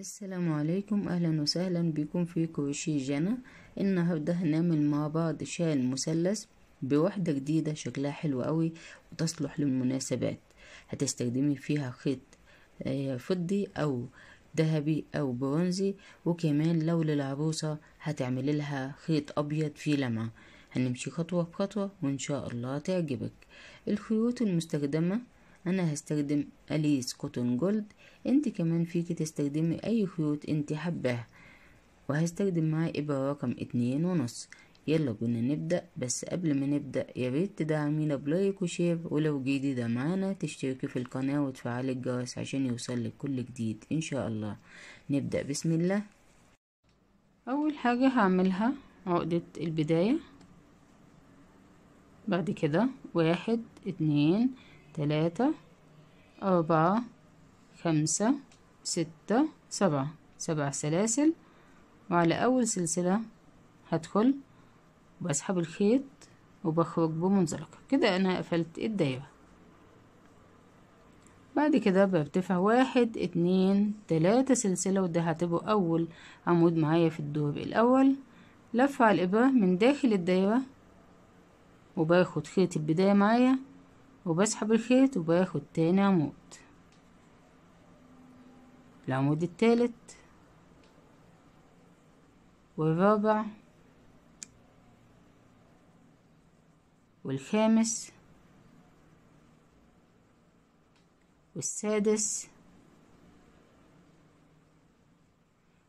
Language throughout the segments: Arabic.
السلام عليكم اهلا وسهلا بكم في كروشي جنا النهارده هنعمل مع بعض شال مثلث بوحده جديده شكلها حلو قوي وتصلح للمناسبات هتستخدمي فيها خيط آه، فضي او ذهبي او برونزي وكمان لو للعروسه هتعملي لها خيط ابيض فيه لمعه هنمشي خطوه بخطوه وان شاء الله تعجبك الخيوط المستخدمه انا هستخدم اليس كوتون جولد انت كمان فيكي تستخدمي اي خيوط انت حباها وهستخدم معاه ابرة رقم اتنين ونص يلا بينا نبدأ بس قبل ما نبدأ ياريت تدعمينا بلايك وشير ولو جديدة معانا تشتركي في القناة وتفعلي الجرس عشان يوصلك كل جديد ان شاء الله نبدأ بسم الله اول حاجة هعملها عقدة البداية بعد كده واحد اتنين تلاتة أربعة خمسة ستة سبعة سبع سلاسل وعلى أول سلسلة هدخل وبسحب الخيط وبخرج بمنزلقة كده أنا قفلت الدايرة بعد كده برتفع واحد اتنين تلاتة سلسلة وده هتبقى أول عمود معايا في الدور الأول لف على الإبرة من داخل الدايرة وباخد خيط البداية معايا وبسحب الخيط وباخد تاني عمود العمود التالت والرابع والخامس والسادس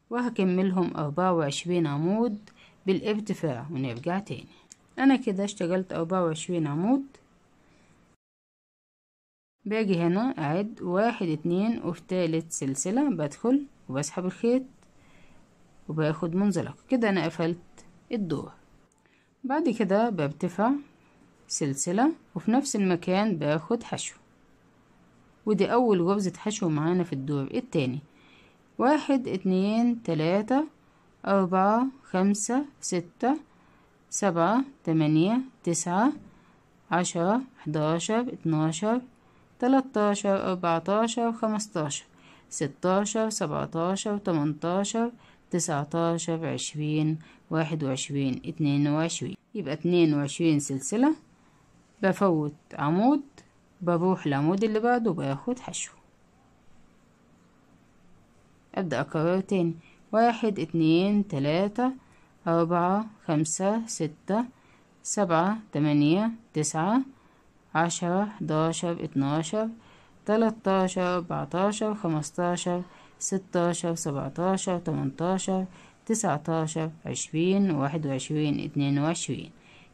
وهكملهم أربعة وعشرين عمود بالارتفاع ونرجع تاني أنا كده اشتغلت أربعة وعشرين عمود باجي هنا اعد واحد اتنين وفي تالت سلسلة بدخل وبسحب الخيط وباخد منزلق كده انا قفلت الدور بعد كده برتفع سلسلة وفي نفس المكان باخد حشو ودي اول غرزة حشو معانا في الدور التاني واحد اتنين تلاتة أربعة خمسة ستة سبعة تمانية تسعة عشرة حداشر اتناشر تلاتاشر أربعتاشر خمستاشر ستاشر سبعتاشر تمنتاشر تسعتاشر عشرين واحد وعشرين اتنين وعشرين يبقى اتنين وعشرين سلسلة بفوت عمود بروح العمود اللي بعده باخد حشو أبدأ أكرر تاني واحد اتنين تلاتة أربعة خمسة ستة سبعة تمانية تسعة عشرة حداشر اتناشر تلاتاشر اربعتاشر خمستاشر ستاشر سبعتاشر تمنتاشر تسعتاشر عشرين واحد وعشرين اتنين وعشرين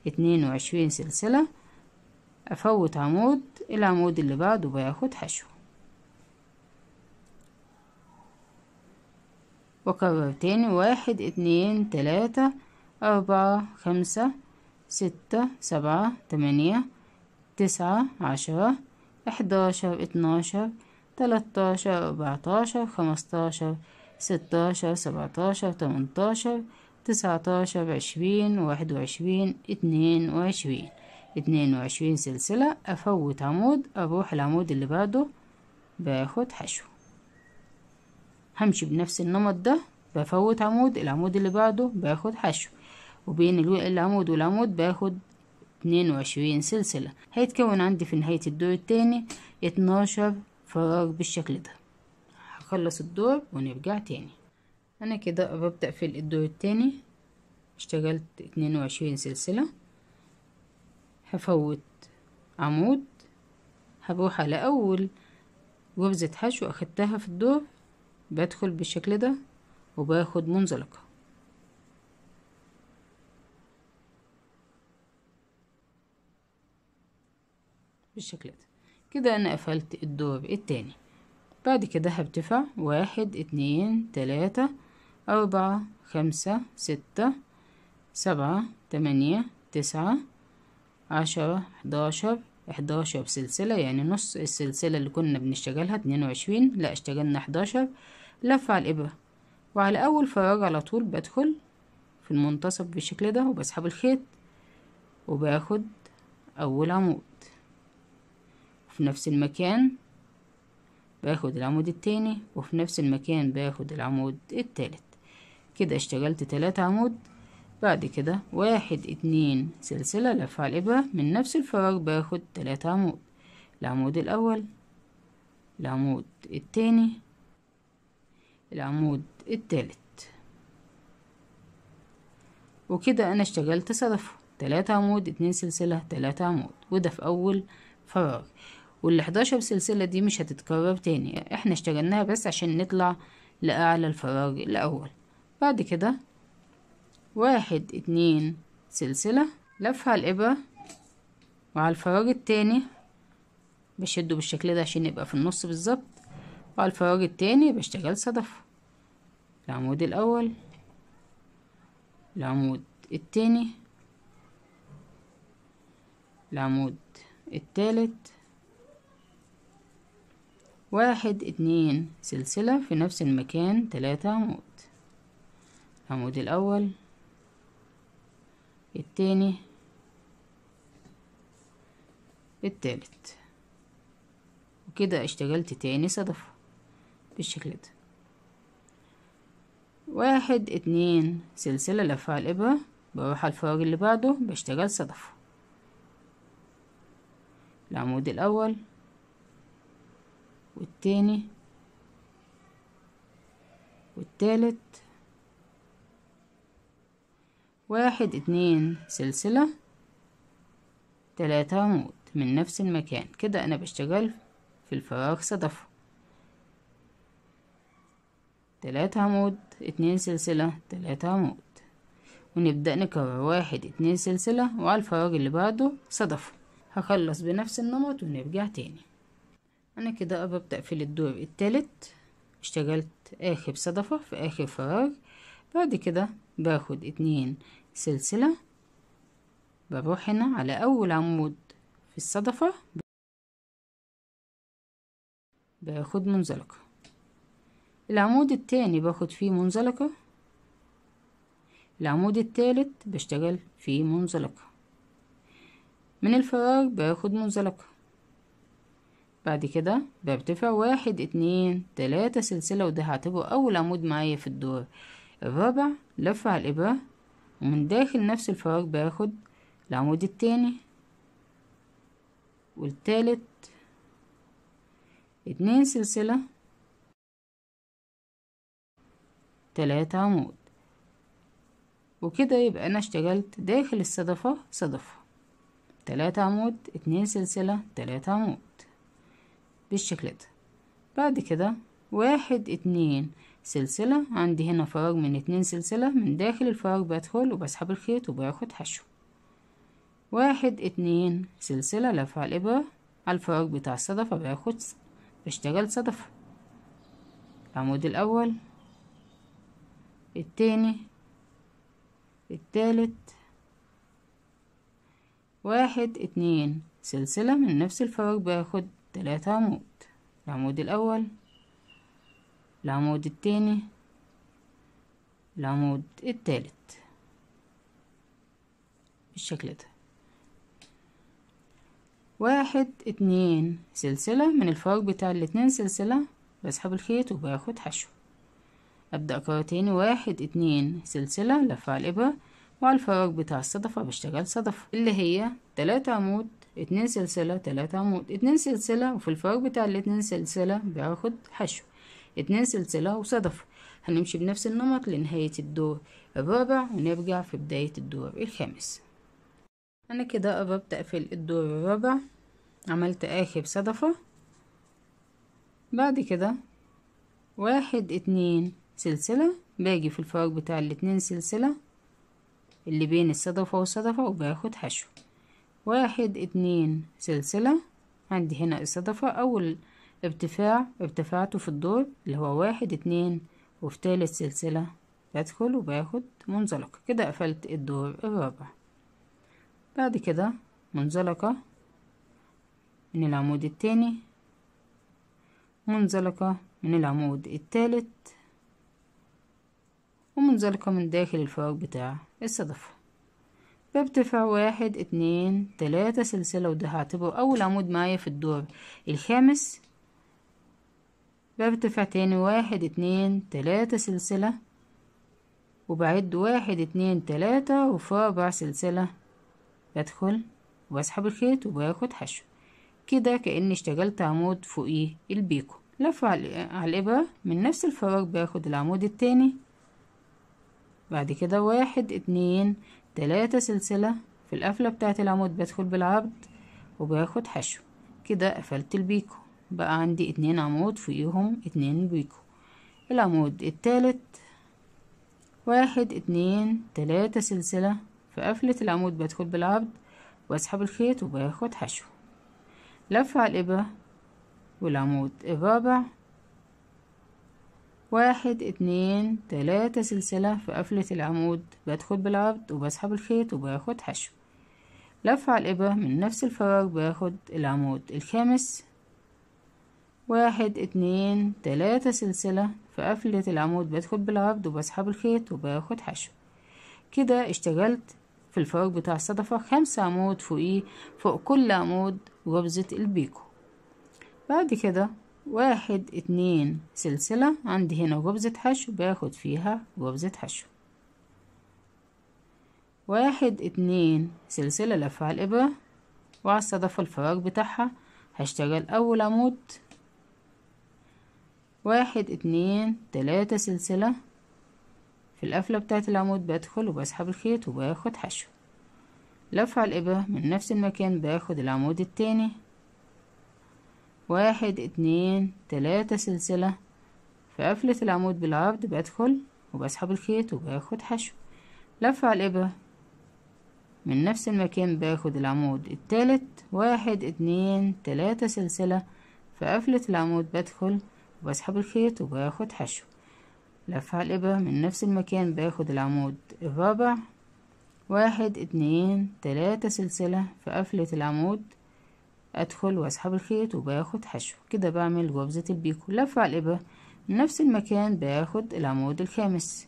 اتنين وعشرين سلسلة أفوت عمود العمود اللي بعده بياخد حشو وأكرر تاني واحد اتنين تلاتة أربعة خمسة ستة سبعة تمانية تسعة عشرة إحداشر اتناشر تلاتاشر أربعتاشر خمستاشر ستاشر سبعتاشر تمنتاشر تسعتاشر عشرين واحد وعشرين اتنين وعشرين اتنين وعشرين سلسلة أفوت عمود أروح العمود اللي بعده باخد حشو همشي بنفس النمط ده بفوت عمود العمود اللي بعده باخد حشو وبين العمود والعمود باخد 22 سلسلة هيتكون عندي في نهاية الدور التاني 12 فراغ بالشكل ده هخلص الدور ونرجع تاني انا كده قربت اقفل الدور التاني اشتغلت 22 سلسلة هفوت عمود هروح على اول غرزة حشو اخدتها في الدور بدخل بالشكل ده وباخد منزلقة بالشكل ده كده انا قفلت الدور التاني بعد كده هرتفع واحد اتنين تلاتة أربعة خمسة ستة سبعة تمانية تسعة عشرة حداشر حداشر سلسلة يعني نص السلسلة اللي كنا بنشتغلها اتنين وعشرين لا اشتغلنا حداشر لف على الإبرة وعلى أول فراغ على طول بدخل في المنتصف بالشكل ده وبسحب الخيط وباخد أول عمود في نفس المكان باخد العمود التاني وفي نفس المكان باخد العمود التالت كده اشتغلت تلات عمود بعد كده واحد اتنين سلسلة لف على الإبرة من نفس الفراغ باخد تلات عمود العمود الأول العمود التاني العمود التالت وكده أنا اشتغلت صرفه تلات عمود اتنين سلسلة تلات عمود وده في أول فراغ وال11 سلسلة دي مش هتتكرر تاني احنا اشتغلناها بس عشان نطلع لأعلى الفراغ الأول بعد كده واحد اتنين سلسلة لفها الإبرة وعلى الفراغ التاني بشده بالشكل ده عشان يبقى في النص بالظبط وعلى الفراغ التاني بشتغل صدف العمود الأول العمود التاني العمود التالت واحد اتنين سلسلة في نفس المكان تلاتة عمود العمود الأول التاني التالت وكده اشتغلت تاني صدفة بالشكل ده واحد اتنين سلسلة لفة على الإبرة بروح على الفراغ اللي بعده بشتغل صدفة العمود الأول والتاني والتالت واحد اتنين سلسلة تلاتة عمود من نفس المكان كده أنا بشتغل في الفراغ صدفة تلاتة عمود اتنين سلسلة تلاتة عمود ونبدأ نكرر واحد اتنين سلسلة وعلى الفراغ اللي بعده صدفة هخلص بنفس النمط ونرجع تاني أنا كده أبقى في الدور التالت اشتغلت آخر صدفة في آخر فراغ بعد كده باخد اتنين سلسلة بروح هنا على أول عمود في الصدفة باخد منزلقة العمود التاني باخد فيه منزلقة العمود التالت بشتغل فيه منزلقة من الفراغ باخد منزلقة بعد كده برتفع واحد اتنين تلاتة سلسلة وده هعتبره أول عمود معايا في الدور الرابع لف على الإبرة ومن داخل نفس الفراغ باخد العمود التاني والتالت اتنين سلسلة تلاتة عمود وكده يبقى أنا اشتغلت داخل الصدفة صدفة تلاتة عمود اتنين سلسلة تلاتة عمود بالشكل ده بعد كده واحد اتنين سلسلة عندي هنا فراغ من اتنين سلسلة من داخل الفراغ بدخل وبسحب الخيط وباخد حشو واحد اتنين سلسلة لفع الإبرة على الفراغ بتاع الصدفة باخد بشتغل صدفة العمود الأول التاني التالت واحد اتنين سلسلة من نفس الفراغ باخد ثلاثة عمود العمود الأول العمود الثاني العمود الثالث بالشكل ده واحد اتنين سلسلة من الفراغ بتاع الاتنين سلسلة بسحب الخيط وباخد حشو أبدأ كرة تاني واحد اتنين سلسلة لفة على الإبرة وعلى الفراغ بتاع الصدفة بشتغل صدفة اللي هي تلاتة عمود اتنين سلسلة تلاتة عمود اتنين سلسلة وفي الفراغ بتاع الاتنين سلسلة باخد حشو اتنين سلسلة وصدفة هنمشي بنفس النمط لنهاية الدور الرابع ونرجع في بداية الدور الخامس أنا كده قربت أقفل الدور الرابع عملت آخر صدفة بعد كده واحد اتنين سلسلة باجي في الفراغ بتاع الاتنين سلسلة اللي بين الصدفة والصدفة وباخد حشو واحد اتنين سلسلة عندي هنا الصدفة أول ارتفاع ارتفعته في الدور اللي هو واحد اتنين وفي تالت سلسلة بدخل وباخد منزلقة كده قفلت الدور الرابع بعد كده منزلقة من العمود التاني منزلقة من العمود التالت ومنزلقة من داخل الفراغ بتاع الصدفة بارتفاع واحد اتنين تلاتة سلسلة وده هعتبره أول عمود معايا في الدور الخامس برتفع تاني واحد اتنين تلاتة سلسلة وبعد واحد اتنين تلاتة وفي أربع سلسلة بدخل وبسحب الخيط وباخد حشو كده كأني اشتغلت عمود فوقيه البيكو لف على الإبرة من نفس الفراغ باخد العمود التاني بعد كده واحد اتنين تلاتة سلسلة في القفلة بتاعة العمود بدخل بالعرض وباخد حشو كده قفلت البيكو بقى عندي اتنين عمود فوقيهم اتنين بيكو العمود التالت واحد اتنين تلاتة سلسلة في قفلة العمود بدخل بالعرض واسحب الخيط وباخد حشو لف على الإبرة والعمود الرابع واحد اتنين تلاتة سلسلة في قفلة العمود بدخل بالعرض وبسحب الخيط وباخد حشو لف على الإبرة من نفس الفراغ باخد العمود الخامس واحد اتنين تلاتة سلسلة في قفلة العمود بدخل بالعرض وبسحب الخيط وباخد حشو كده اشتغلت في الفراغ بتاع الصدفة خمس عمود فوقيه فوق كل عمود غبزة البيكو بعد كده واحد اتنين سلسلة عندي هنا جبزة حشو باخد فيها جبزة حشو واحد اتنين سلسلة لف على الإبرة وعلى الصدف الفراغ بتاعها هشتغل أول عمود واحد اتنين تلاتة سلسلة في القفلة بتاعت العمود بدخل وبسحب الخيط وباخد حشو لف على الإبرة من نفس المكان باخد العمود التاني واحد اتنين تلاتة سلسلة في قفلة العمود بالعرض بدخل وبسحب الخيط وباخد حشو لف على الإبرة من نفس المكان باخد العمود التالت واحد اتنين تلاتة سلسلة في قفلة العمود بدخل وبسحب الخيط وباخد حشو لف على الإبرة من نفس المكان باخد العمود الرابع واحد اتنين تلاتة سلسلة في قفلة العمود ادخل واسحب الخيط وباخد حشو كده بعمل جبزة البيكو لف على الابرة من نفس المكان باخد العمود الخامس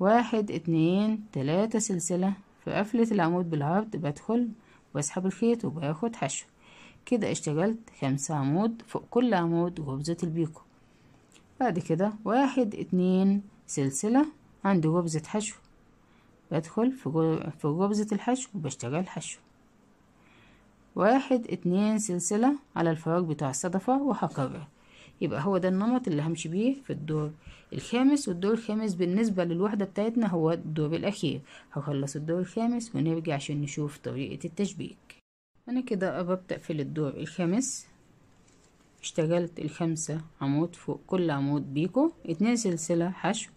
واحد اتنين تلاتة سلسلة في قفلة العمود بالعرض بدخل واسحب الخيط وباخد حشو كده اشتغلت خمسة عمود فوق كل عمود غبزة البيكو بعد كده واحد اتنين سلسلة عندي غبزة حشو بدخل في غبزة الحشو وبشتغل حشو واحد اتنين سلسلة على الفراغ بتاع الصدفة وهكرر يبقى هو ده النمط اللي همشي بيه في الدور الخامس والدور الخامس بالنسبة للوحدة بتاعتنا هو الدور الأخير هخلص الدور الخامس ونرجع عشان نشوف طريقة التشبيك أنا كده قربت أقفل الدور الخامس اشتغلت الخمسة عمود فوق كل عمود بيكو اتنين سلسلة حشو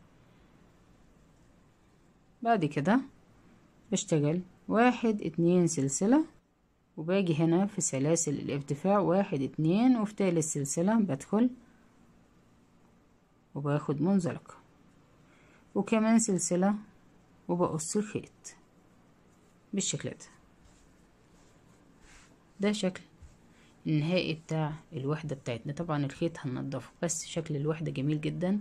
بعد كده بشتغل واحد اتنين سلسلة وباجي هنا في سلاسل الارتفاع واحد اتنين وفي تالت سلسلة بدخل وباخد منزلقة وكمان سلسلة وبقص الخيط بالشكل ده ده شكل النهائي بتاع الوحدة بتاعتنا طبعا الخيط هننضفه بس شكل الوحدة جميل جدا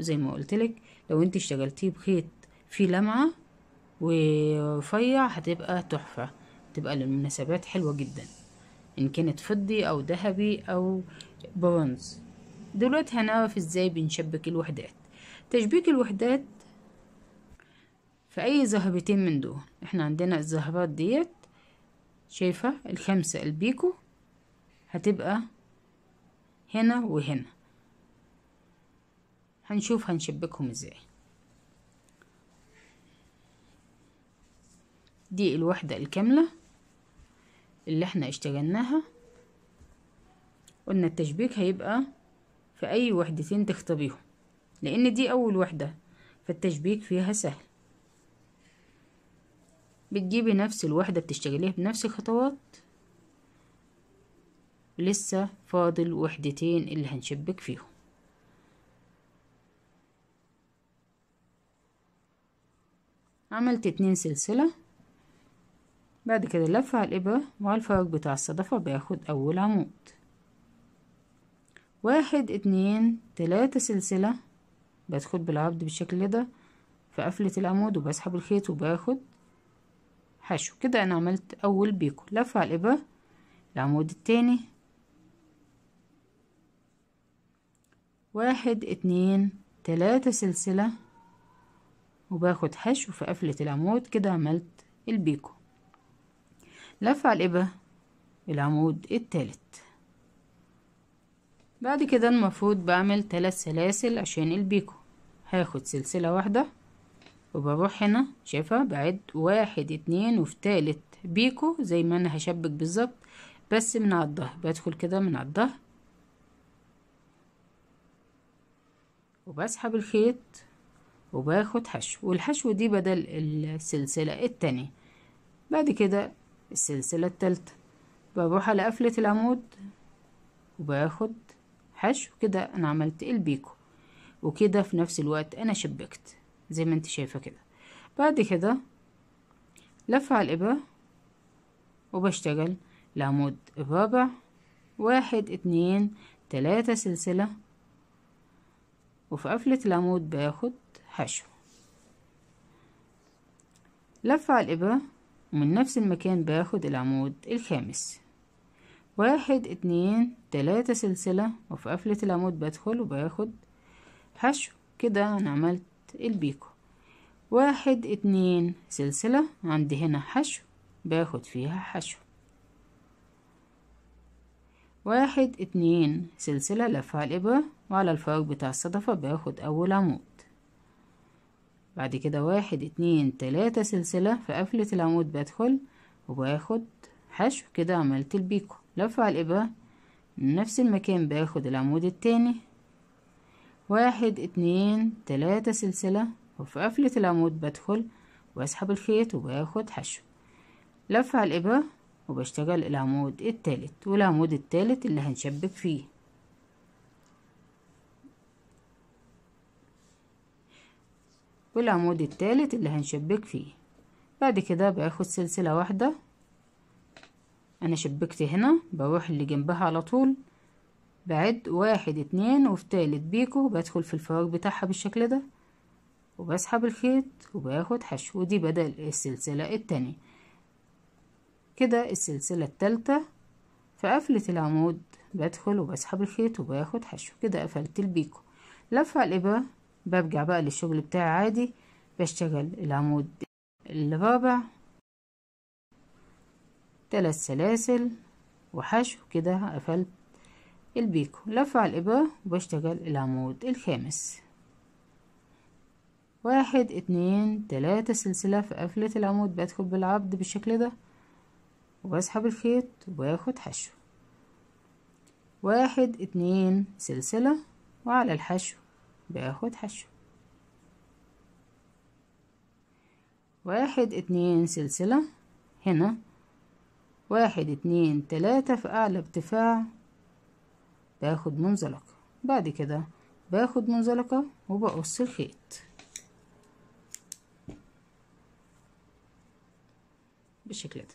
وزي ما قلتلك لو انت اشتغلتيه بخيط فيه لمعة ورفيع هتبقى تحفة تبقى للمناسبات حلوة جدا إن كانت فضي أو ذهبي أو برونز دلوقتي هنعرف إزاي بنشبك الوحدات تشبيك الوحدات في أي زهرتين من دول إحنا عندنا الزهرات ديت شايفة الخمسة البيكو هتبقى هنا وهنا هنشوف هنشبكهم ازاي دي الوحدة الكاملة اللي احنا اشتغلناها قلنا التشبيك هيبقى في اي وحدتين تخطبيهم لان دي اول وحدة فالتشبيك فيها سهل بتجيبي نفس الوحدة بتشتغليها بنفس الخطوات لسه فاضل وحدتين اللي هنشبك فيهم عملت اتنين سلسلة بعد كده لف على الإبرة مع الفراغ بتاع الصدفة باخد أول عمود واحد اتنين تلاتة سلسلة بدخل بالعرض بالشكل ده في قفلة العمود وبسحب الخيط وباخد حشو كده أنا عملت أول بيكو لف على الإبرة العمود التاني واحد اتنين تلاتة سلسلة وباخد حشو في قفلة العمود كده عملت البيكو على إيه الإبرة العمود التالت بعد كده المفروض بعمل تلات سلاسل عشان البيكو هاخد سلسلة واحدة وبروح هنا شايفة بعد واحد اتنين وفي تالت بيكو زي ما انا هشبك بالظبط بس من على الظهر بدخل كده من على الظهر وبسحب الخيط وباخد حشو والحشو دي بدل السلسلة التانية بعد كده السلسلة التالتة بروح على قفلة العمود وباخد حشو كده انا عملت البيكو وكده في نفس الوقت انا شبكت زي ما انت شايفة كده بعد كده لف على الابرة وبشتغل العمود الرابع واحد اتنين تلاتة سلسلة وفي قفلة العمود باخد حشو لف على الابرة ومن نفس المكان باخد العمود الخامس واحد اتنين تلاتة سلسلة وفي قفلة العمود بدخل وباخد حشو كده انا عملت البيكو واحد اتنين سلسلة عندي هنا حشو باخد فيها حشو واحد اتنين سلسلة لفها الإبرة وعلى الفراغ بتاع الصدفة باخد أول عمود بعد كده واحد اتنين تلاتة سلسلة في قفلة العمود بدخل وباخد حشو كده عملت البيكو لف على الإبرة من نفس المكان باخد العمود التاني واحد اتنين تلاتة سلسلة وفي قفلة العمود بدخل واسحب الخيط وباخد حشو لف على الإبرة وبشتغل العمود التالت والعمود التالت اللي هنشبك فيه والعمود الثالث اللي هنشبك فيه بعد كده باخد سلسلة واحدة انا شبكت هنا بروح اللي جنبها على طول بعد واحد اتنين وفي تالت بيكو بدخل في الفراغ بتاعها بالشكل ده وبسحب الخيط وباخد حشو ودي بدل السلسلة التانية كده السلسلة التالتة في قفلة العمود بدخل وبسحب الخيط وباخد حشو كده قفلت البيكو لفة إيه الإبرة برجع بقى للشغل بتاعي عادي بشتغل العمود الرابع ثلاث سلاسل وحشو كده قفلت البيكو على الإبرة وبشتغل العمود الخامس واحد اتنين تلاتة سلسلة في قفلة العمود بدخل بالعبد بالشكل ده وبسحب الخيط وباخد حشو واحد اتنين سلسلة وعلى الحشو باخد حشو واحد اتنين سلسلة هنا واحد اتنين تلاتة في أعلى ارتفاع باخد منزلقة بعد كده باخد منزلقة وبقص الخيط بالشكل ده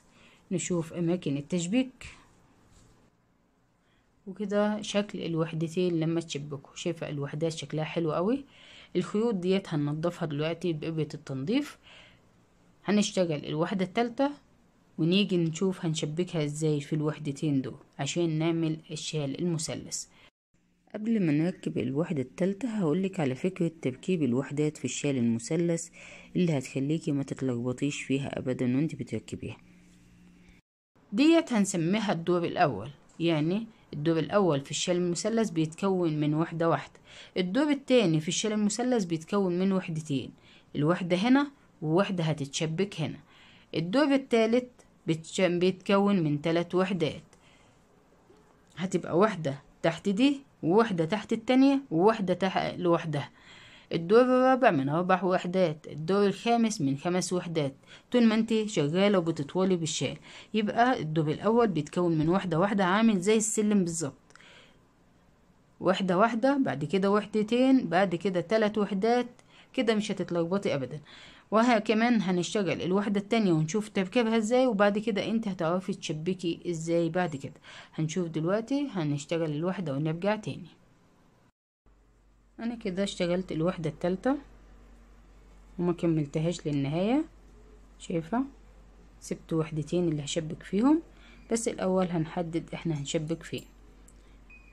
نشوف أماكن التشبيك وكده شكل الوحدتين لما تشبكوا شايفة الوحدات شكلها حلو قوي الخيوط ديت هننضفها دلوقتي بإبرة التنظيف هنشتغل الوحدة التالتة ونيجي نشوف هنشبكها ازاي في الوحدتين دول عشان نعمل الشال المثلث قبل ما نركب الوحدة التالتة هقولك على فكرة تركيب الوحدات في الشال المثلث اللي هتخليكي ما تتلخبطيش فيها ابدا وانت بتركبيها ديت هنسميها الدور الاول يعني الدوب الأول في الشل المثلث بيتكون من وحدة واحدة الدوب التاني في الشل المثلث بيتكون من وحدتين الوحدة هنا ووحدة هتتشبك هنا الدوب التالت بيتكون من تلات وحدات هتبقى واحدة تحت دي وواحدة تحت التانية وواحدة تحت لوحدها الدور الرابع من أربع وحدات الدور الخامس من خمس وحدات طول ما انت شغالة وبتطولي بالشال يبقى الدور الأول بيتكون من وحدة واحدة عامل زي السلم بالظبط وحدة واحدة بعد كده وحدتين بعد كده تلات وحدات كده مش هتتلخبطي أبدا وها كمان هنشتغل الوحدة التانية ونشوف تركيبها ازاي وبعد كده انت هتعرفي تشبكي ازاي بعد كده هنشوف دلوقتي هنشتغل الوحدة ونرجع تاني انا كده اشتغلت الوحده الثالثه وما كملتهاش للنهايه شايفه سبت وحدتين اللي هشبك فيهم بس الاول هنحدد احنا هنشبك فين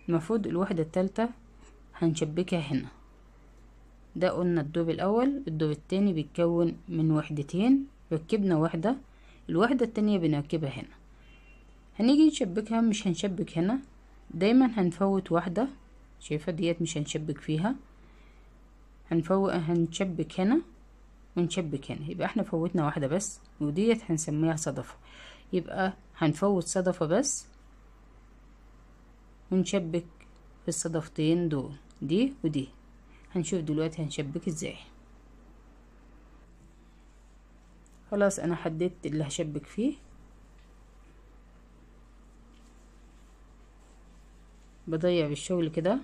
المفروض الوحده الثالثه هنشبكها هنا ده قلنا الدوب الاول الدوب التاني بيتكون من وحدتين ركبنا واحده الوحده التانية بنركبها هنا هنيجي نشبكها مش هنشبك هنا دايما هنفوت واحده شايفة ديت مش هنشبك فيها هنفوق هنشبك هنا ونشبك هنا يبقى احنا فوتنا واحدة بس وديت هنسميها صدفة يبقى هنفوت صدفة بس ونشبك في الصدفتين دول دي ودي هنشوف دلوقتي هنشبك ازاي خلاص انا حددت اللي هشبك فيه بضيع بالشغل كده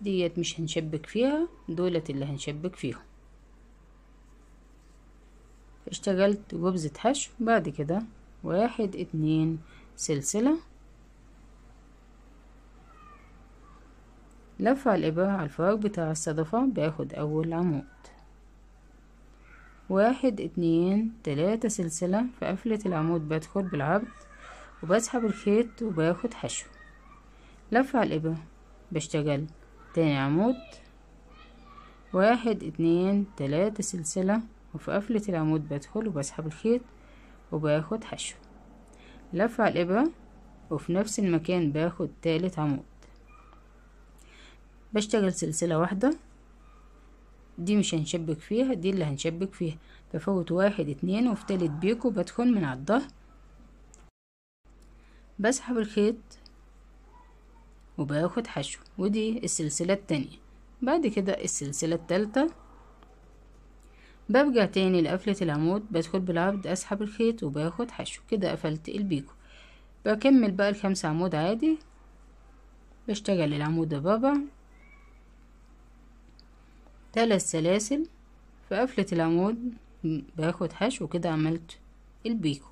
ديت مش هنشبك فيها دولت اللي هنشبك فيهم اشتغلت جبزة حشو بعد كده واحد اتنين سلسلة لف على الإبرة على الفراغ بتاع الصدفة باخد أول عمود واحد اتنين تلاتة سلسلة في قفلة العمود بدخل بالعرض وبسحب الخيط وباخد حشو لف على الإبرة بشتغل تاني عمود واحد اتنين تلاتة سلسلة وفي قفلة العمود بدخل وبسحب الخيط وباخد حشو لف على الإبرة وفي نفس المكان باخد تالت عمود بشتغل سلسلة واحدة دي مش هنشبك فيها دي اللي هنشبك فيها بفوت واحد اتنين وفي تالت بيكو بدخل من على الظهر بسحب الخيط وباخد حشو ودي السلسلة التانية بعد كده السلسلة التالتة برجع تاني لقفلة العمود بدخل بالعرض اسحب الخيط وباخد حشو كده قفلت البيكو بكمل بقى الخمس عمود عادي بشتغل العمود بابا ثلاث سلاسل في قفلة العمود باخد حشو كده عملت البيكو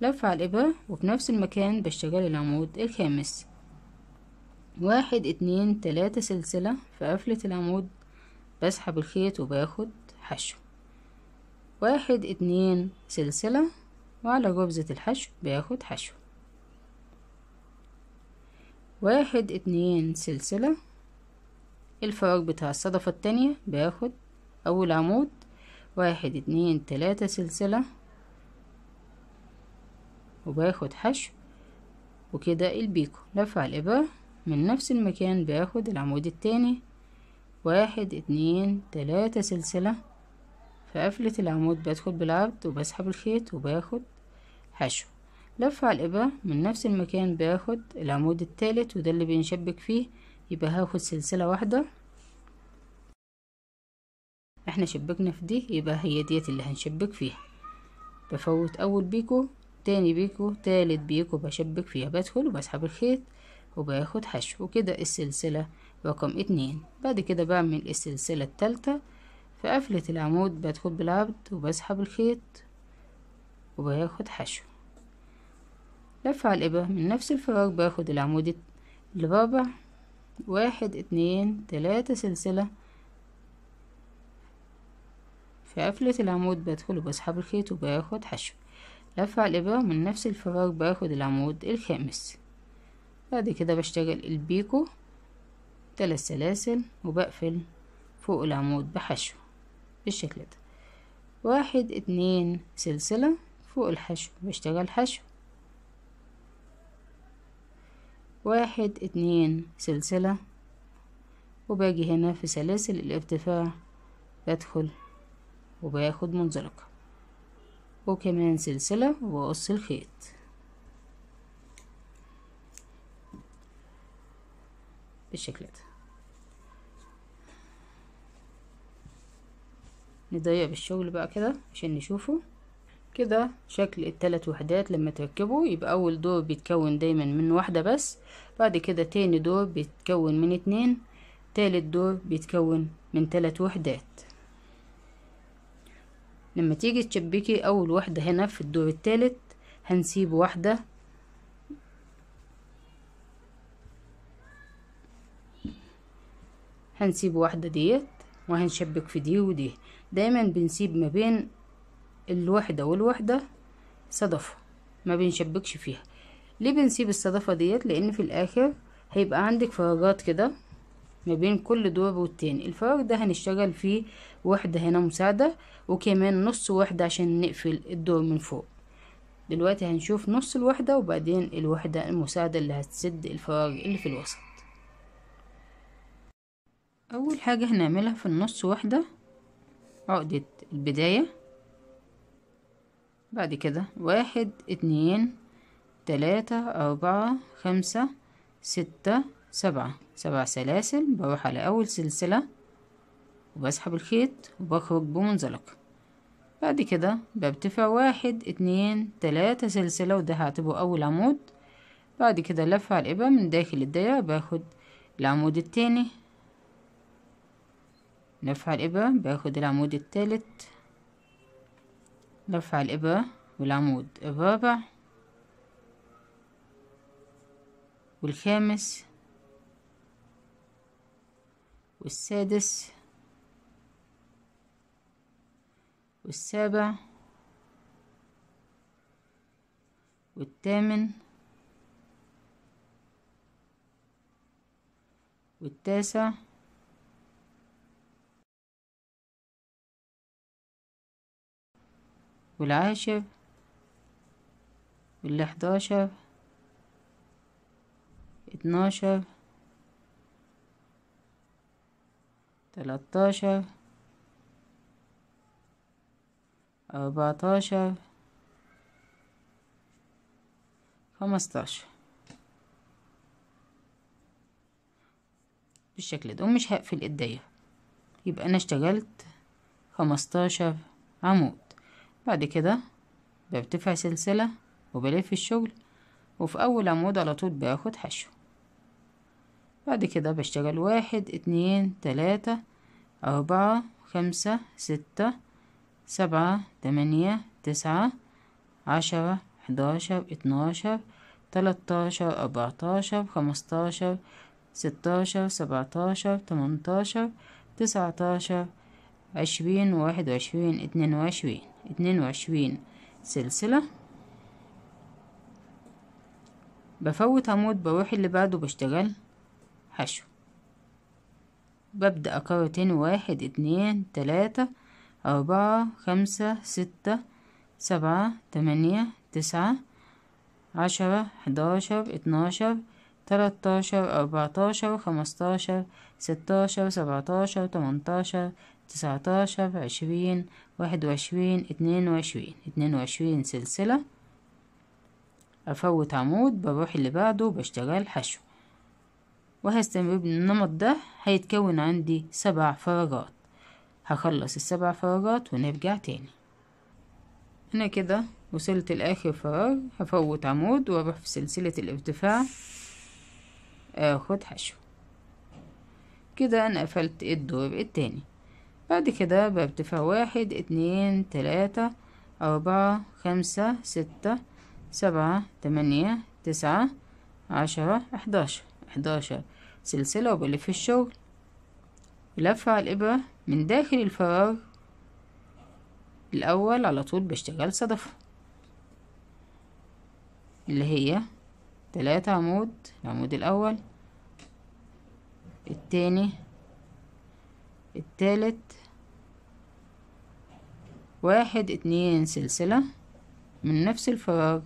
لف على الإبرة وفي نفس المكان بشتغل العمود الخامس واحد اتنين تلاتة سلسلة في قفلة العمود بسحب الخيط وباخد حشو واحد اتنين سلسلة وعلى جبزة الحشو باخد حشو واحد اتنين سلسلة الفراغ بتاع الصدفة التانية باخد أول عمود واحد اتنين تلاتة سلسلة وباخد حشو وكده البيكو لفع الإبرة من نفس المكان باخد العمود التاني واحد اتنين تلاتة سلسلة في قفلة العمود بدخل بالعبد وبسحب الخيط وباخد حشو لف على الإبرة من نفس المكان باخد العمود التالت وده اللي بنشبك فيه يبقى هاخد سلسلة واحدة احنا شبكنا في دي يبقى هي ديت اللي هنشبك فيها بفوت أول بيكو تاني بيكو تالت بيكو بشبك فيها بدخل وبسحب الخيط وباخد حشو وكده السلسلة رقم اتنين بعد كده بعمل السلسلة التالتة في قفلة العمود بدخل بالعبد وبسحب الخيط وباخد حشو لف على الإبرة من نفس الفراغ باخد العمود الرابع واحد اتنين تلاتة سلسلة في قفلة العمود بدخل وبسحب الخيط وباخد حشو لف على الإبرة من نفس الفراغ باخد العمود الخامس بعد كده بشتغل البيكو ثلاث سلاسل وبقفل فوق العمود بحشو بالشكل ده واحد اتنين سلسلة فوق الحشو بشتغل حشو واحد اتنين سلسلة وباجي هنا في سلاسل الارتفاع بدخل وباخد منزلقة وكمان سلسلة وبقص الخيط بالشكل ده نضيع بالشغل بقى كده عشان نشوفه كده شكل التلات وحدات لما تركبوا يبقى اول دور بيتكون دايما من واحدة بس بعد كده تاني دور بيتكون من اتنين تالت دور بيتكون من تلات وحدات لما تيجي تشبكي اول واحدة هنا في الدور التالت هنسيب واحدة هنسيب واحدة ديت وهنشبك في دي ودي دايما بنسيب ما بين الواحدة والواحدة صدفة ما بنشبكش فيها ليه بنسيب الصدفة ديت لان في الاخر هيبقى عندك فراغات كده ما بين كل دور والتاني الفراغ ده هنشتغل فيه واحدة هنا مساعدة وكمان نص واحدة عشان نقفل الدور من فوق دلوقتي هنشوف نص الوحدة وبعدين الوحدة المساعدة اللي هتسد الفراغ اللي في الوسط اول حاجة هنعملها في النص واحدة عقدة البداية بعد كده واحد اتنين تلاتة أربعة خمسة ستة سبعة سبع سلاسل بروح على أول سلسلة وبسحب الخيط وبخرج بمنزلق بعد كده برتفع واحد اتنين تلاتة سلسلة وده هعتبره أول عمود بعد كده لف على الإبرة من داخل الدايرة باخد العمود التاني نرفع الإبرة باخد العمود التالت نرفع الإبرة والعمود الرابع والخامس والسادس والسابع والثامن والتاسع والعاشر والحداشر اتناشر تلاتاشر أربعتاشر خمستاشر بالشكل ده ومش هقفل الدايرة يبقى أنا اشتغلت خمستاشر عمود بعد كده برتفع سلسلة وبلف الشغل وفي أول عمود على طول باخد حشو بعد كده بشتغل واحد اتنين تلاتة أربعة خمسة ستة سبعة تمانية تسعة عشرة حداشر اتناشر تلاتاشر أربعتاشر خمستاشر ستاشر سبعتاشر تمنتاشر تسعتاشر عشرين واحد وعشرين اتنين وعشرين اتنين وعشرين سلسلة بفوت عمود بروح اللي بعده بشتغل حشو ببدأ أكرر تاني واحد اتنين تلاتة أربعة خمسة ستة سبعة تمانية تسعة عشرة حداشر اتناشر تلاتاشر أربعتاشر خمستاشر ستاشر سبعتاشر تمنتاشر تسعتاشر عشرين واحد وعشرين اتنين وعشرين اتنين وعشرين سلسلة أفوت عمود بروح اللي بعده بشتغل حشو وهستمر بالنمط ده هيتكون عندي سبع فراغات هخلص السبع فراغات ونرجع تاني أنا كده وصلت لآخر فراغ هفوت عمود وأروح في سلسلة الارتفاع آخد حشو كده أنا قفلت الدور التاني بعد كده بارتفاع واحد اتنين تلاتة أربعة خمسة ستة سبعة تمانية تسعة عشرة احداشر احداشر سلسلة وبلف الشغل لفة على الإبرة من داخل الفراغ الأول على طول بشتغل صدفة اللي هي تلاتة عمود العمود الأول التاني التالت واحد اتنين سلسلة من نفس الفراغ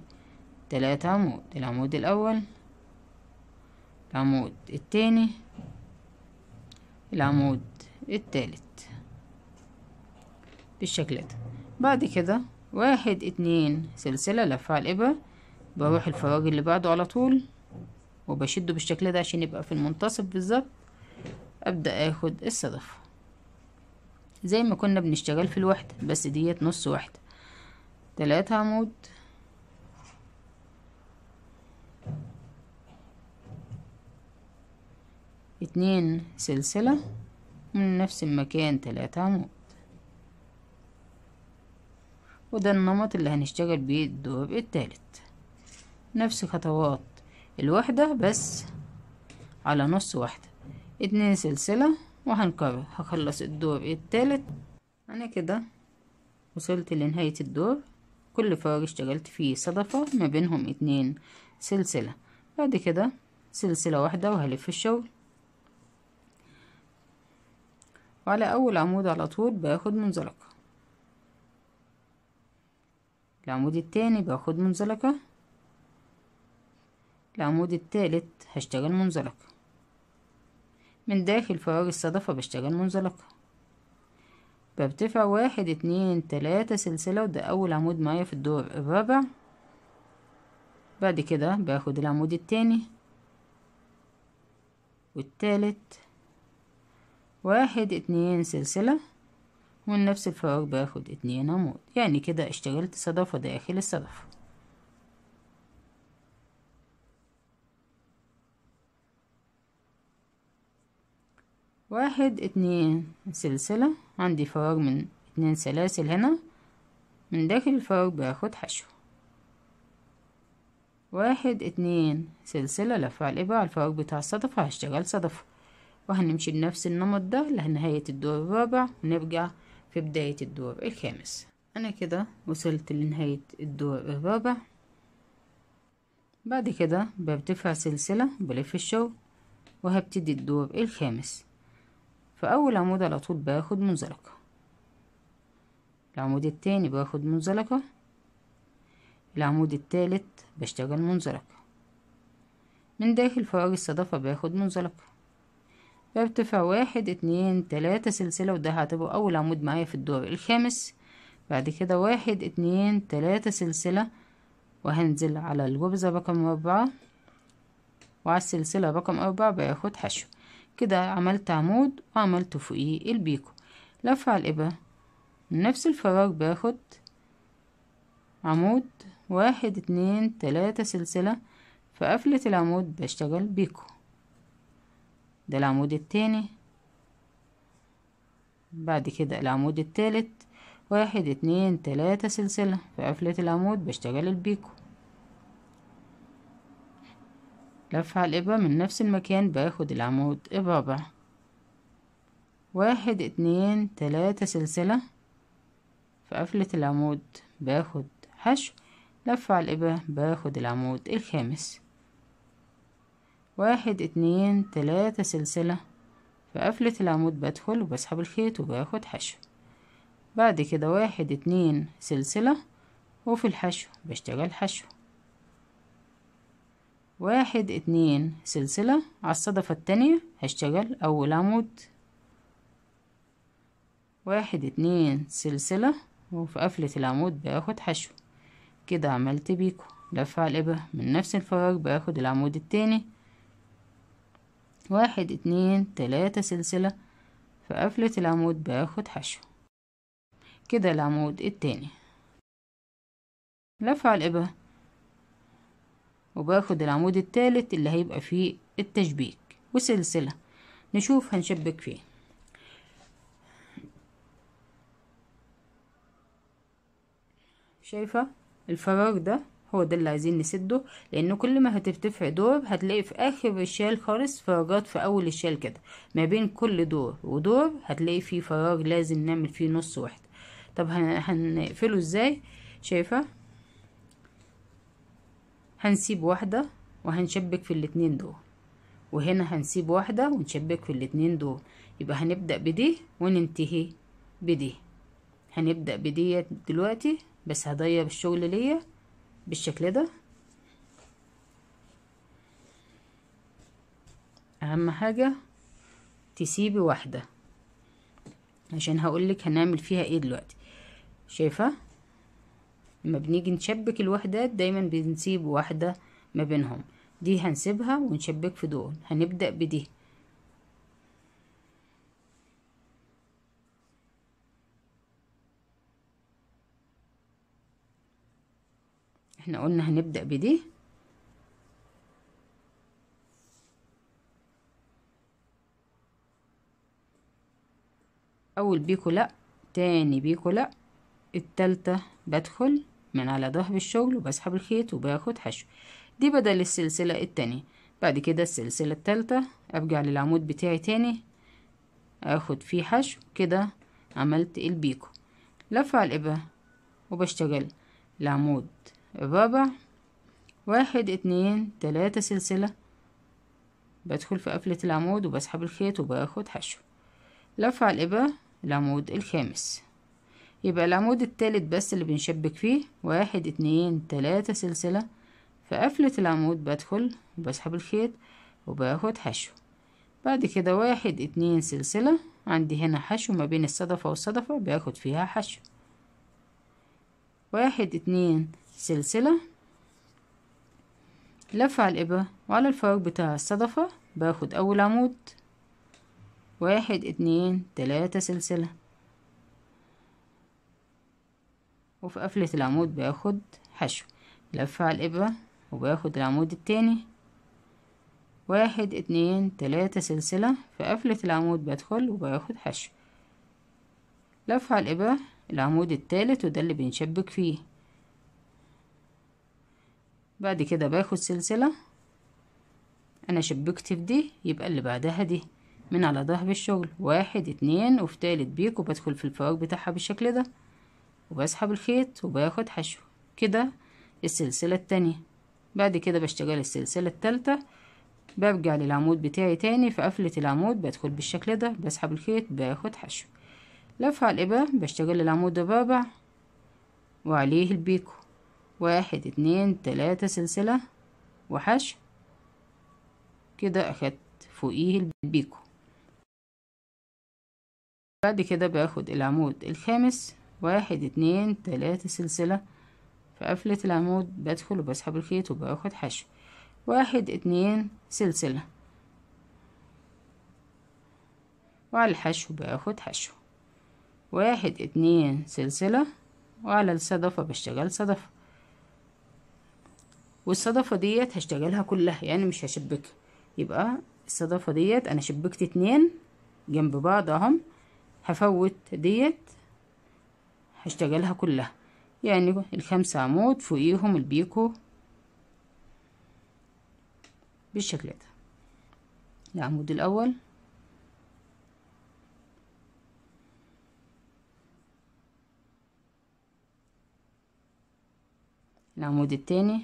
تلاتة عمود العمود الأول العمود التاني العمود التالت بالشكل ده بعد كده واحد اتنين سلسلة لفة على الإبرة بروح الفراغ اللي بعده على طول وبشده بالشكل ده عشان يبقى في المنتصف بالظبط أبدأ أخد الصدفة زي ما كنا بنشتغل في الوحدة بس ديت نص وحدة تلاتة عمود اتنين سلسلة من نفس المكان تلاتة عمود وده النمط اللي هنشتغل بيه الدور التالت نفس خطوات الوحدة بس على نص واحدة اتنين سلسلة وهنكرر هخلص الدور التالت انا كده وصلت لنهاية الدور كل فراغ اشتغلت فيه صدفة ما بينهم اتنين سلسلة بعد كده سلسلة واحدة وهلف الشغل وعلى اول عمود على طول باخد منزلقة العمود التاني باخد منزلقة العمود التالت هشتغل منزلقة من داخل فراغ الصدفة بشتغل منزلقة برتفع واحد اتنين تلاتة سلسلة وده أول عمود معايا في الدور الرابع بعد كده باخد العمود التاني والتالت واحد اتنين سلسلة ومن نفس الفراغ باخد اتنين عمود يعني كده اشتغلت صدفة داخل الصدفة واحد اتنين سلسلة عندي فراغ من اتنين سلاسل هنا من داخل الفراغ باخد حشو واحد اتنين سلسلة لف على الإبرة على الفراغ بتاع الصدفة هشتغل صدفة وهنمشي بنفس النمط ده لنهاية الدور الرابع ونرجع في بداية الدور الخامس أنا كده وصلت لنهاية الدور الرابع بعد كده برتفع سلسلة بلف الشوك وهبتدي الدور الخامس فأول عمود على طول باخد منزلقة العمود التاني باخد منزلقة العمود التالت بشتغل منزلقة من داخل فراغ الصدفة باخد منزلقة برتفع واحد اتنين تلاتة سلسلة وده هتبقى أول عمود معايا في الدور الخامس بعد كده واحد اتنين تلاتة سلسلة وهنزل على الجبزة رقم أربعة وعلى السلسلة رقم أربعة باخد حشو كده عملت عمود وعملت فوقيه البيكو لف على الإبرة من نفس الفراغ باخد عمود واحد اتنين تلاتة سلسلة في قفلة العمود بشتغل بيكو ده العمود التاني بعد كده العمود التالت واحد اتنين تلاتة سلسلة في قفلة العمود بشتغل البيكو لفع الإبرة من نفس المكان باخد العمود الرابع واحد اتنين تلاتة سلسلة في قفلة العمود باخد حشو لفع الإبرة باخد العمود الخامس واحد اتنين تلاتة سلسلة في قفلة العمود بدخل وبسحب الخيط وباخد حشو بعد كده واحد اتنين سلسلة وفي الحشو بشتغل حشو واحد اتنين سلسلة على الصدفة التانية هشتغل أول عمود واحد اتنين سلسلة وفي قفلة العمود باخد حشو كده عملت بيكو لفة على الإبرة من نفس الفراغ باخد العمود التاني واحد اتنين تلاتة سلسلة في قفلة العمود باخد حشو كده العمود التاني لفة على الإبرة وباخد العمود الثالث اللي هيبقى فيه التشبيك وسلسلة نشوف هنشبك فين شايفة الفراغ ده هو ده اللي عايزين نسده لان كل ما هترتفع دور هتلاقي في اخر الشال خالص فراغات في اول الشال كده ما بين كل دور ودور هتلاقي فيه فراغ لازم نعمل فيه نص واحده طب هنقفله ازاي شايفه هنسيب واحدة وهنشبك في الاتنين دول وهنا هنسيب واحدة ونشبك في الاتنين دول يبقى هنبدأ بدي وننتهي بدي هنبدأ بديت دلوقتي بس هضيع الشغل ليا بالشكل ده اهم حاجة تسيبي واحدة عشان هقولك هنعمل فيها ايه دلوقتي شايفة لما بنيجي نشبك الوحدات دايما بنسيب واحدة ما بينهم دي هنسيبها ونشبك في دول هنبدأ بدي احنا قلنا هنبدأ بدي اول بيكو لا تاني بيكو لا التالتة بدخل من على ظهر الشغل وبسحب الخيط وباخد حشو دي بدل السلسلة التانية بعد كده السلسلة التالتة ارجع للعمود بتاعي تاني اخد فيه حشو كده عملت البيكو لف على الابرة وبشتغل العمود الرابع واحد اتنين تلاتة سلسلة بدخل في قفلة العمود وبسحب الخيط وباخد حشو لف على الابرة العمود الخامس يبقى العمود التالت بس اللي بنشبك فيه واحد اتنين تلاتة سلسلة في قفلة العمود بدخل وبسحب الخيط وباخد حشو بعد كده واحد اتنين سلسلة عندي هنا حشو ما بين الصدفة والصدفة باخد فيها حشو واحد اتنين سلسلة لف على الإبرة وعلى الفراغ بتاع الصدفة باخد أول عمود واحد اتنين تلاتة سلسلة وفي قفلة العمود باخد حشو لف على الإبرة وباخد العمود التاني واحد اتنين تلاتة سلسلة في قفلة العمود بدخل وباخد حشو لف على الإبرة العمود التالت وده اللي بنشبك فيه بعد كده باخد سلسلة أنا شبكت في دي يبقى اللي بعدها دي من على ظهر الشغل واحد اتنين وفي تالت بيك وبدخل في الفراغ بتاعها بالشكل ده وبسحب الخيط وباخد حشو كده السلسلة التانية بعد كده بشتغل السلسلة التالتة برجع للعمود بتاعي تاني في قفلة العمود بدخل بالشكل ده بسحب الخيط باخد حشو لف على الإبرة بشتغل العمود الرابع وعليه البيكو واحد اتنين تلاتة سلسلة وحشو كده أخدت فوقيه البيكو بعد كده باخد العمود الخامس واحد اتنين تلاتة سلسلة في قفلة العمود بدخل وبسحب الخيط وباخد حشو واحد اتنين سلسلة وعلى الحشو باخد حشو واحد اتنين سلسلة وعلى الصدفة بشتغل صدفة والصدفة ديت هشتغلها كلها يعني مش هشبكها يبقى الصدفة ديت انا شبكت اتنين جنب بعضهم هفوت ديت هشتغلها كلها يعني الخمسة عمود فوقيهم البيكو بالشكل ده العمود الأول العمود التاني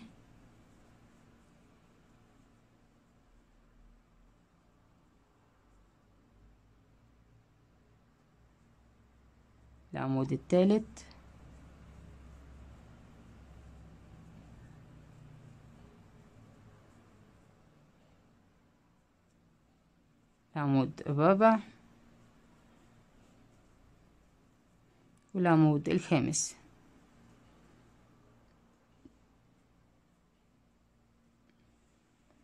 العمود الثالث العمود الرابع والعمود الخامس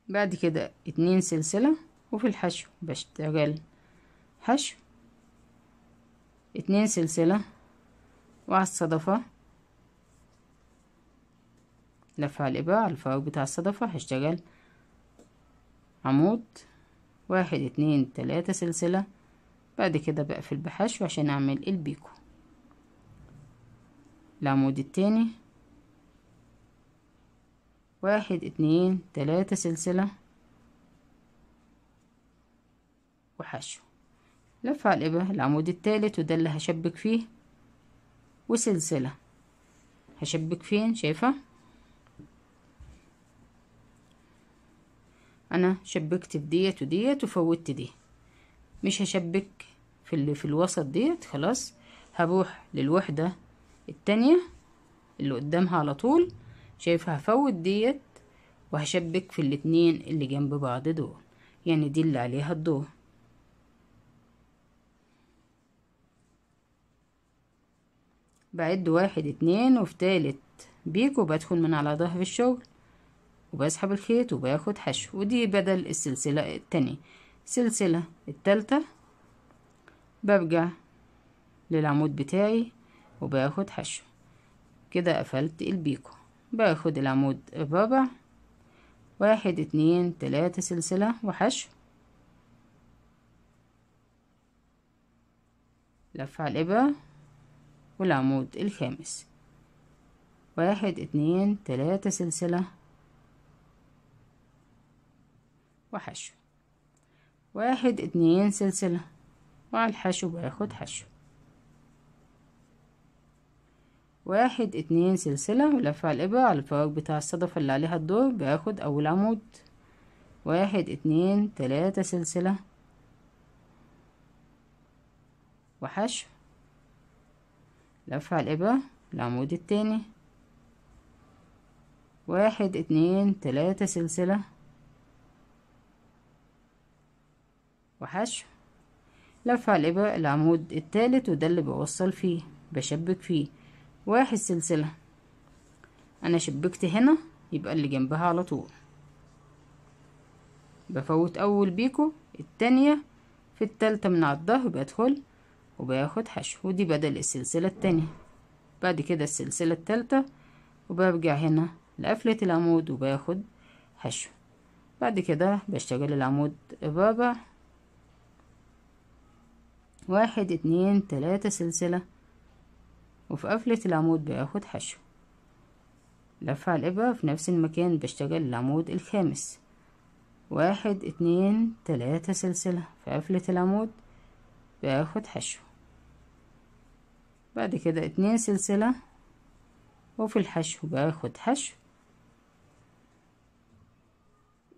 بعد كده اتنين سلسلة وفي الحشو بشتغل حشو اتنين سلسلة وعلى الصدفة لفة على الإبرة على الفراغ بتاع الصدفة هشتغل عمود واحد اتنين تلاتة سلسلة بعد كده بقفل بحشو عشان أعمل البيكو العمود التاني واحد اتنين تلاتة سلسلة وحشو لفها على الإبرة العمود التالت وده اللي هشبك فيه وسلسلة هشبك فين شايفة أنا شبكت في ديت وديت وفوتت دي مش هشبك في اللي في الوسط ديت خلاص هروح للوحدة التانية اللي قدامها على طول شايفة هفوت ديت وهشبك في الاتنين اللي جنب بعض دول يعني دي اللي عليها الدور بعد واحد اتنين وفي تالت بيك وبدخل من على ظهر الشغل وبسحب الخيط وباخد حشو ودي بدل السلسلة التانية السلسلة التالتة برجع للعمود بتاعي وباخد حشو كده قفلت البيكو باخد العمود الرابع واحد اتنين تلاتة سلسلة وحشو لف على الإبرة والعمود الخامس واحد اتنين تلاتة سلسلة وحشو واحد اتنين سلسلة وعلى الحشو باخد حشو واحد اتنين سلسلة ولف على الإبرة على الفراغ بتاع الصدفة اللي عليها الدور باخد أول عمود واحد اتنين تلاتة سلسلة وحشو لف على الإبرة العمود التاني واحد اتنين تلاتة سلسلة وحشو لف على الإبرة العمود التالت وده اللي بوصل فيه بشبك فيه واحد سلسلة أنا شبكت هنا يبقى اللي جنبها على طول بفوت أول بيكو التانية في التالتة من على الظهر بدخل وباخد حشو ودي بدل السلسلة التانية بعد كده السلسلة التالتة وبرجع هنا لقفلة العمود وباخد حشو بعد كده بشتغل العمود الرابع واحد اتنين تلاتة سلسلة وفي قفلة العمود باخد حشو لفع الإبرة في نفس المكان بشتغل العمود الخامس واحد اتنين تلاتة سلسلة في قفلة العمود باخد حشو بعد كده اتنين سلسلة وفي الحشو باخد حشو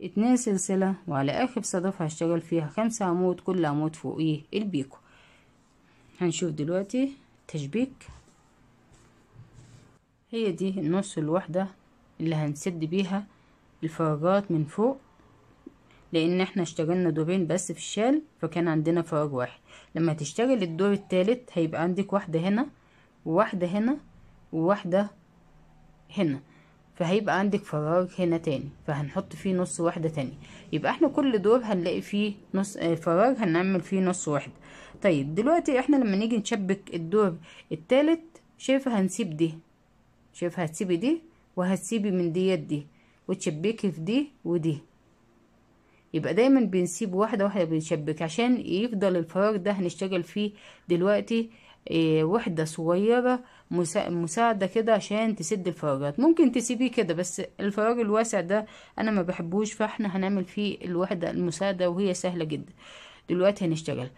اتنين سلسلة وعلى اخر صدف هشتغل فيها خمسة عمود كل عمود فوقيه البيكو هنشوف دلوقتي تشبيك هي دي النص الواحدة اللي هنسد بيها الفراغات من فوق لان احنا اشتغلنا دورين بس في الشال فكان عندنا فراغ واحد لما تشتغل الدور التالت هيبقى عندك واحدة هنا وواحدة هنا وواحدة هنا فهيبقى عندك فراغ هنا تاني فهنحط فيه نص واحدة تاني يبقى احنا كل دور هنلاقي فيه نص آه، فراغ هنعمل فيه نص واحدة طيب دلوقتي احنا لما نيجي نشبك الدور التالت شايفة هنسيب دي شايفة هتسيبي دي وهتسيبي من ديت دي وتشبكي في دي ودي يبقى دايما بنسيب واحدة واحدة بنشبك عشان يفضل الفراغ ده هنشتغل فيه دلوقتي إيه، وحدة صغيرة مساعدة كده عشان تسد الفراغات ممكن تسيبيه كده بس الفراغ الواسع ده انا ما بحبوش فاحنا هنعمل فيه الوحدة المساعدة وهي سهلة جدا دلوقتي هنشتغل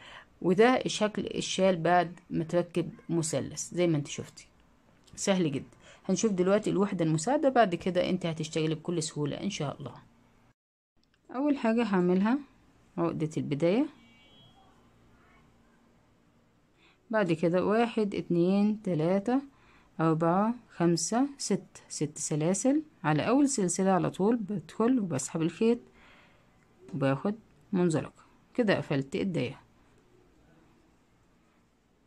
وده شكل الشال بعد ما تركب مثلث زي ما انت شفتي سهل جدا هنشوف دلوقتي الوحدة المساعدة بعد كده انت هتشتغلي بكل سهولة ان شاء الله اول حاجة هعملها عقدة البداية بعد كده واحد اتنين تلاتة أربعة خمسة ست ست سلاسل على أول سلسلة على طول بدخل وبسحب الخيط وباخد منزلقة كده قفلت الداية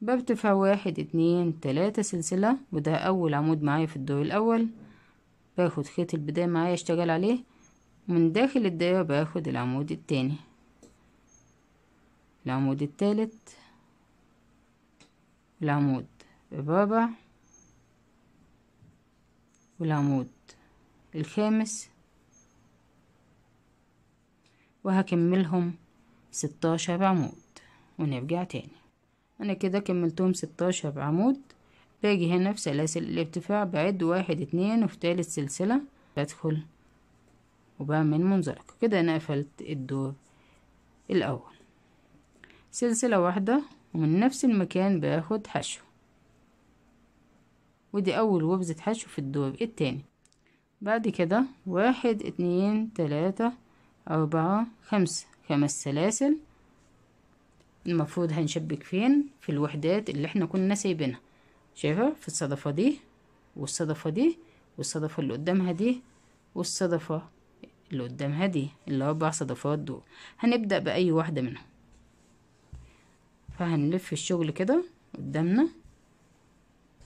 برتفع واحد اتنين تلاتة سلسلة وده أول عمود معايا في الدور الأول باخد خيط البداية معايا اشتغل عليه من داخل الدايرة باخد العمود التاني العمود التالت العمود الرابع والعمود الخامس وهكملهم ستاشر عمود ونرجع تاني انا كده كملتهم ستاشر عمود باجي هنا في سلاسل الارتفاع بعد واحد اتنين وفي تالت سلسلة بدخل وبقى من منزلقة كده أنا قفلت الدور الأول سلسلة واحدة ومن نفس المكان باخد حشو ودي أول وبزة حشو في الدور التاني بعد كده واحد اتنين تلاتة أربعة خمسة خمس سلاسل المفروض هنشبك فين في الوحدات اللي احنا كنا سايبينها شايفة في الصدفة دي والصدفة دي والصدفة اللي قدامها دي والصدفة اللي قدامها دي اللي هو اربع صدفات دول هنبدأ بأي واحدة منهم فهنلف الشغل كده قدامنا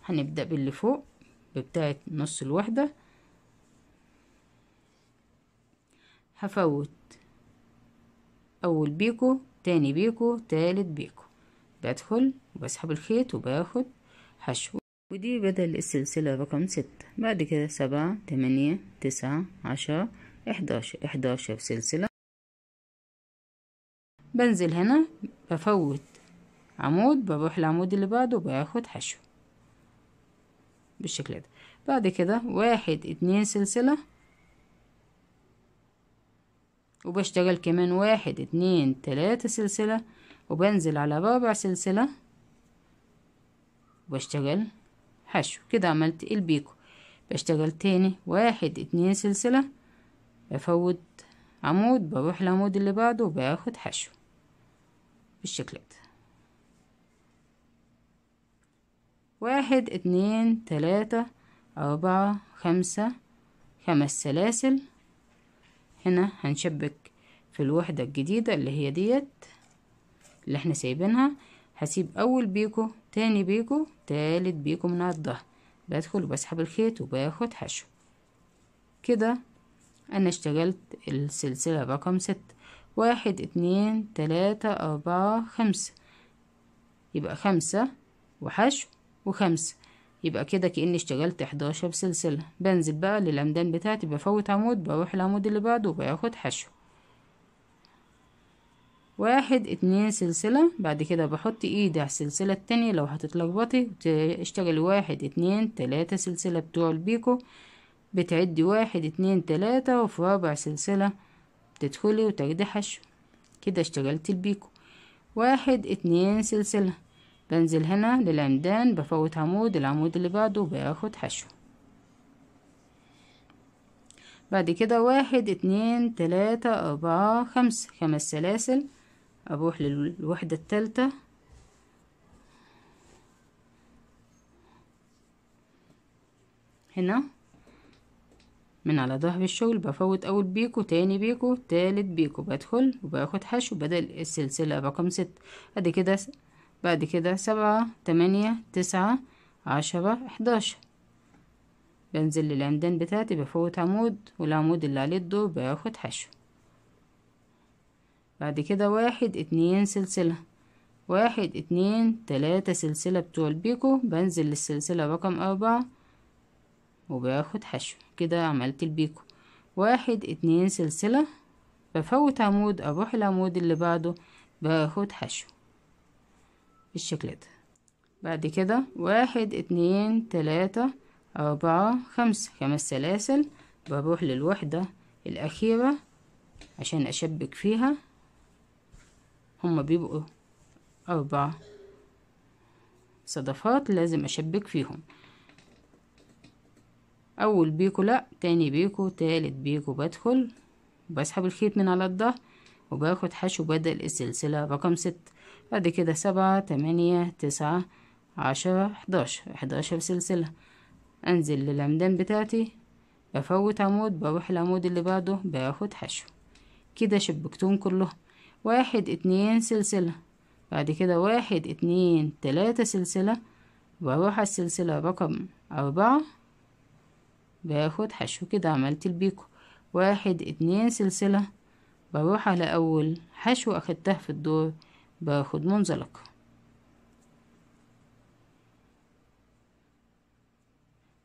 هنبدأ باللي فوق بتاعه نص الوحدة هفوت أول بيكو تاني بيكو تالت بيكو بدخل وبسحب الخيط وباخد حشو ودي بدل السلسلة رقم ستة بعد كده سبعة تمانية تسعة عشرة 11 11 في سلسلة بنزل هنا بفوت عمود بروح العمود اللي بعده باخد حشو بالشكل ده بعد كده واحد اتنين سلسلة وبشتغل كمان واحد اتنين تلاتة سلسلة وبنزل على رابع سلسلة وبشتغل حشو كده عملت البيكو بشتغل تاني واحد اتنين سلسلة بفوت عمود بروح العمود اللي بعده وباخد حشو بالشكل ده واحد اتنين تلاتة أربعة خمسة خمس سلاسل هنا هنشبك في الوحدة الجديدة اللي هي ديت اللي احنا سايبينها هسيب أول بيكو تاني بيكو تالت بيكو من على الظهر بدخل وبسحب الخيط وباخد حشو كده أنا اشتغلت السلسلة رقم ستة واحد اتنين تلاتة أربعة خمسة يبقى خمسة وحشو وخمسة يبقى كده كأني اشتغلت حداشر سلسلة بنزل بقى للأمدان بتاعتي بفوت عمود بروح العمود اللي بعده وباخد حشو واحد اتنين سلسلة بعد كده بحط ايدي على السلسلة التانية لو هتتلخبطي اشتغلي واحد اتنين تلاتة سلسلة بتوع البيكو بتعدي واحد اتنين تلاتة وفي رابع سلسلة تدخلي وتاخدي حشو كده اشتغلت البيكو واحد اتنين سلسلة بنزل هنا للعمدان بفوت عمود العمود اللي بعده باخد حشو بعد كده واحد اتنين تلاتة اربعة خمس خمس سلاسل اروح للوحدة التالتة هنا من على ظهر الشغل بفوت أول بيكو تاني بيكو تالت بيكو بدخل وباخد حشو بدل السلسلة رقم ست بعد كده بعد كده سبعة تمانية تسعة عشرة حداشر بنزل للعمدان بتاعتي بفوت عمود والعمود اللي عليه الدور باخد حشو بعد كده واحد اتنين سلسلة واحد اتنين تلاتة سلسلة بتوع البيكو بنزل للسلسلة رقم أربعة وباخد حشو كده عملت البيكو واحد اتنين سلسلة بفوت عمود اروح العمود اللي بعده باخد حشو بالشكل ده بعد كده واحد اتنين تلاتة أربعة خمسة خمس سلاسل بروح للوحدة الأخيرة عشان أشبك فيها هما بيبقوا أربع صدفات لازم أشبك فيهم اول بيكو لا تاني بيكو تالت بيكو بدخل بسحب الخيط من على الظهر وباخد حشو بدل السلسلة رقم ستة بعد كده سبعة تمانية تسعة عشرة حداشر حداشر سلسلة انزل للعمدان بتاعتي بفوت عمود بروح العمود اللي بعده باخد حشو كده شبكتهم كلهم واحد اتنين سلسلة بعد كده واحد اتنين تلاتة سلسلة بروح على السلسلة رقم أربعة باخد حشو كده عملت البيكو واحد اتنين سلسلة بروح على أول حشو أخدتها في الدور باخد منزلقة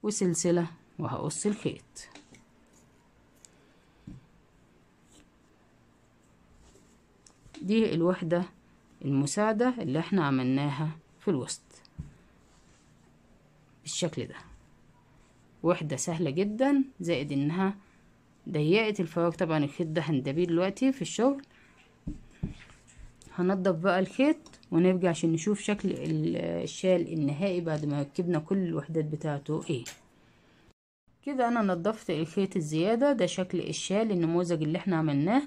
وسلسلة وهقص الخيط دي الوحدة المساعدة اللي احنا عملناها في الوسط بالشكل ده وحدة سهلة جدا زائد انها ضيقت الفراغ طبعا الخيط ده هندبيه دلوقتي في الشغل هنضف بقى الخيط ونرجع عشان نشوف شكل الشال النهائي بعد ما ركبنا كل الوحدات بتاعته ايه كده انا نضفت الخيط الزيادة ده شكل الشال النموذج اللي احنا عملناه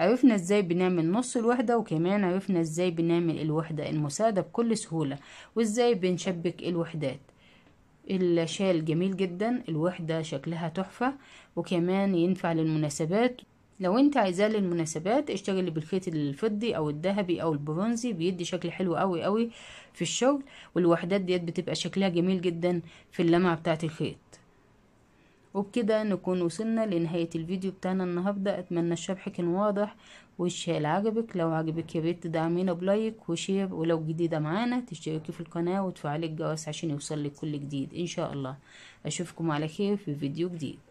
عرفنا ازاي بنعمل نص الوحدة وكمان عرفنا ازاي بنعمل الوحدة المساعدة بكل سهولة وازاي بنشبك الوحدات الشال جميل جدا الوحدة شكلها تحفة وكمان ينفع للمناسبات لو انت عايزاه للمناسبات اشتغلي بالخيط الفضي او الذهبي او البرونزي بيدي شكل حلو قوي قوي في الشغل والوحدات ديت بتبقى شكلها جميل جدا في اللمعة بتاعت الخيط وبكده نكون وصلنا لنهاية الفيديو بتاعنا النهاردة اتمنى الشرح كان واضح والشيء اللي عجبك لو عجبك يا بيت تدعمينا بلايك وشير ولو جديدة معانا تشتركي في القناة وتفعلي الجرس عشان يوصلك كل جديد ان شاء الله اشوفكم على خير في فيديو جديد